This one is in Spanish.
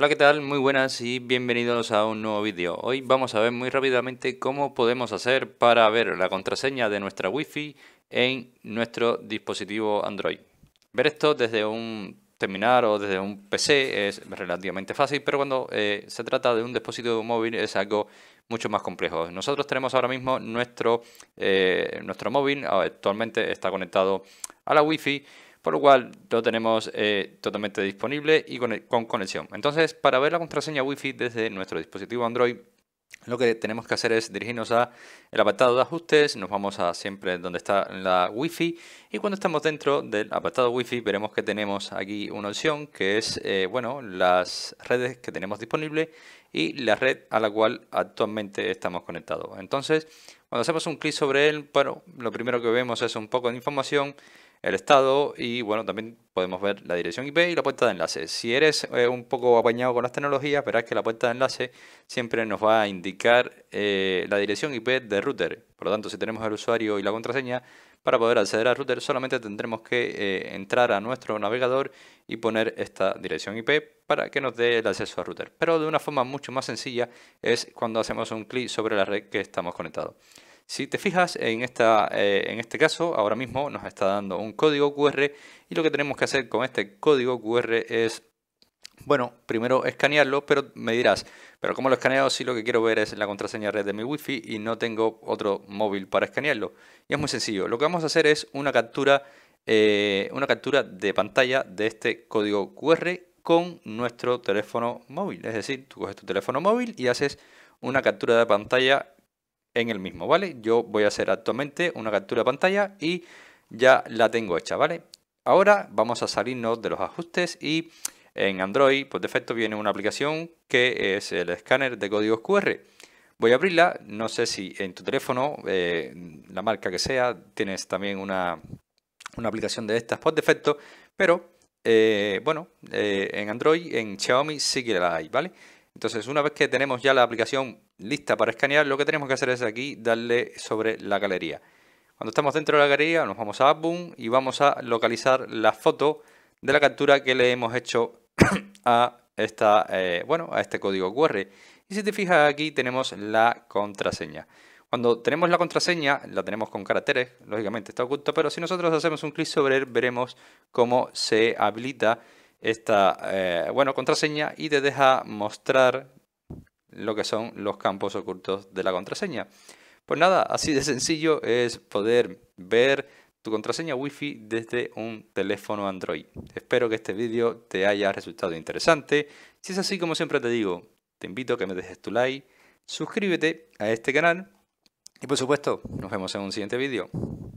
Hola, ¿qué tal? Muy buenas y bienvenidos a un nuevo vídeo. Hoy vamos a ver muy rápidamente cómo podemos hacer para ver la contraseña de nuestra Wi-Fi en nuestro dispositivo Android. Ver esto desde un terminal o desde un PC es relativamente fácil, pero cuando eh, se trata de un dispositivo móvil es algo mucho más complejo. Nosotros tenemos ahora mismo nuestro, eh, nuestro móvil, actualmente está conectado a la Wi-Fi por lo cual lo tenemos eh, totalmente disponible y con, conexión. Entonces, para ver la contraseña Wi-Fi desde nuestro dispositivo Android, lo que tenemos que hacer es dirigirnos a el apartado de ajustes, nos vamos a siempre donde está la Wi-Fi y cuando estamos dentro del apartado Wi-Fi veremos que tenemos aquí una opción que es eh, bueno las redes que tenemos disponible y la red a la cual actualmente estamos conectados. Entonces, cuando hacemos un clic sobre él, bueno, lo primero que vemos es un poco de información el estado y bueno, también podemos ver la dirección IP y la puerta de enlace. Si eres eh, un poco apañado con las tecnologías, verás que la puerta de enlace siempre nos va a indicar eh, la dirección IP de router. Por lo tanto, si tenemos el usuario y la contraseña, para poder acceder al router solamente tendremos que eh, entrar a nuestro navegador y poner esta dirección IP para que nos dé el acceso al router. Pero de una forma mucho más sencilla es cuando hacemos un clic sobre la red que estamos conectados. Si te fijas en, esta, eh, en este caso, ahora mismo nos está dando un código QR y lo que tenemos que hacer con este código QR es, bueno, primero escanearlo, pero me dirás, pero ¿cómo lo escaneo si lo que quiero ver es la contraseña red de mi wifi y no tengo otro móvil para escanearlo? Y es muy sencillo, lo que vamos a hacer es una captura, eh, una captura de pantalla de este código QR con nuestro teléfono móvil. Es decir, tú coges tu teléfono móvil y haces una captura de pantalla en el mismo, ¿vale? Yo voy a hacer actualmente una captura de pantalla y ya la tengo hecha, ¿vale? Ahora vamos a salirnos de los ajustes y en Android, por defecto, viene una aplicación que es el escáner de códigos QR. Voy a abrirla, no sé si en tu teléfono, eh, la marca que sea, tienes también una, una aplicación de estas por defecto, pero eh, bueno, eh, en Android, en Xiaomi sí que la hay, ¿vale? Entonces, una vez que tenemos ya la aplicación lista para escanear, lo que tenemos que hacer es aquí darle sobre la galería. Cuando estamos dentro de la galería nos vamos a boom y vamos a localizar la foto de la captura que le hemos hecho a, esta, eh, bueno, a este código QR. Y si te fijas aquí tenemos la contraseña. Cuando tenemos la contraseña, la tenemos con caracteres, lógicamente está oculta, pero si nosotros hacemos un clic sobre él, veremos cómo se habilita esta eh, bueno, contraseña y te deja mostrar lo que son los campos ocultos de la contraseña. Pues nada, así de sencillo es poder ver tu contraseña Wi-Fi desde un teléfono Android. Espero que este vídeo te haya resultado interesante. Si es así, como siempre te digo, te invito a que me dejes tu like, suscríbete a este canal y por supuesto, nos vemos en un siguiente vídeo.